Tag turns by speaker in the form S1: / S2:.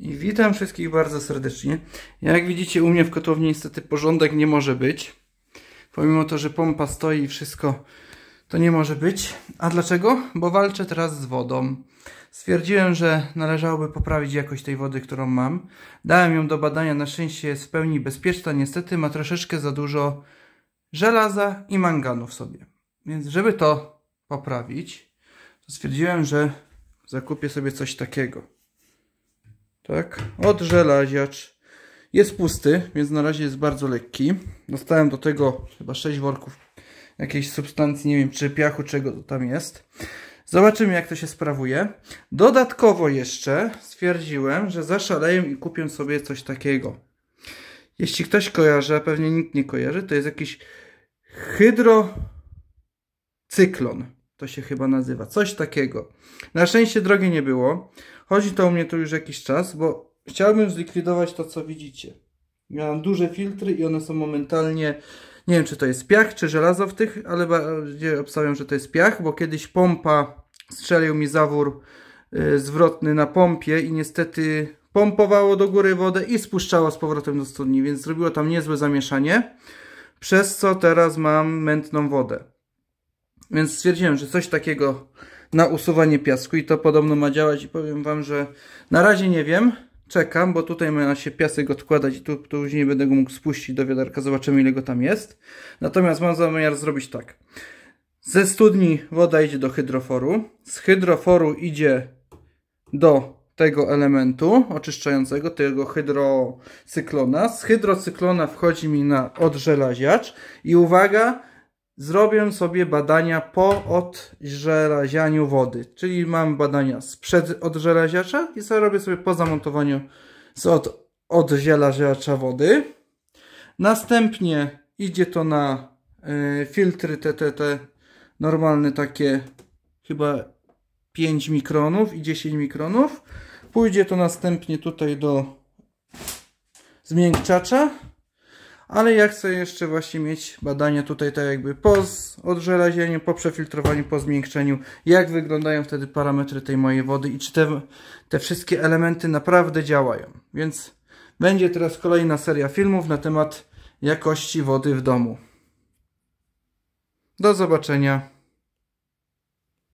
S1: I witam wszystkich bardzo serdecznie. Jak widzicie u mnie w kotłowni niestety porządek nie może być. Pomimo to, że pompa stoi i wszystko to nie może być. A dlaczego? Bo walczę teraz z wodą. Stwierdziłem, że należałoby poprawić jakość tej wody, którą mam. Dałem ją do badania, na szczęście jest w pełni bezpieczna. Niestety ma troszeczkę za dużo żelaza i manganu w sobie. Więc żeby to poprawić, to stwierdziłem, że zakupię sobie coś takiego. Tak, odżelaziacz. Jest pusty, więc na razie jest bardzo lekki. Dostałem do tego chyba 6 worków jakiejś substancji, nie wiem czy piachu, czego to tam jest. Zobaczymy jak to się sprawuje. Dodatkowo jeszcze stwierdziłem, że zaszaleję i kupię sobie coś takiego. Jeśli ktoś kojarzy, a pewnie nikt nie kojarzy, to jest jakiś hydrocyklon. To się chyba nazywa. Coś takiego. Na szczęście drogie nie było. Chodzi to u mnie tu już jakiś czas, bo chciałbym zlikwidować to, co widzicie. Miałem duże filtry i one są momentalnie... Nie wiem, czy to jest piach, czy żelazo w tych, ale bardziej obstawiam, że to jest piach, bo kiedyś pompa strzelił mi zawór y, zwrotny na pompie i niestety pompowało do góry wodę i spuszczało z powrotem do studni, więc zrobiło tam niezłe zamieszanie, przez co teraz mam mętną wodę. Więc stwierdziłem, że coś takiego na usuwanie piasku i to podobno ma działać i powiem Wam, że na razie nie wiem. Czekam, bo tutaj ma się piasek odkładać i tu, później będę go mógł spuścić do wiaderka, zobaczymy ile go tam jest. Natomiast mam zamiar zrobić tak. Ze studni woda idzie do hydroforu, z hydroforu idzie do tego elementu oczyszczającego, tego hydrocyklona. Z hydrocyklona wchodzi mi na odżelaziacz i uwaga, zrobię sobie badania po odżerazianiu wody. Czyli mam badania sprzed odżeraziacza i sobie robię sobie po zamontowaniu z od, odżelaziacza wody. Następnie idzie to na y, filtry te, te, te normalne takie chyba 5 mikronów i 10 mikronów. Pójdzie to następnie tutaj do zmiękczacza ale ja chcę jeszcze właśnie mieć badania tutaj tak jakby po odżelazieniu, po przefiltrowaniu, po zmiękczeniu, jak wyglądają wtedy parametry tej mojej wody i czy te, te wszystkie elementy naprawdę działają. Więc będzie teraz kolejna seria filmów na temat jakości wody w domu. Do zobaczenia.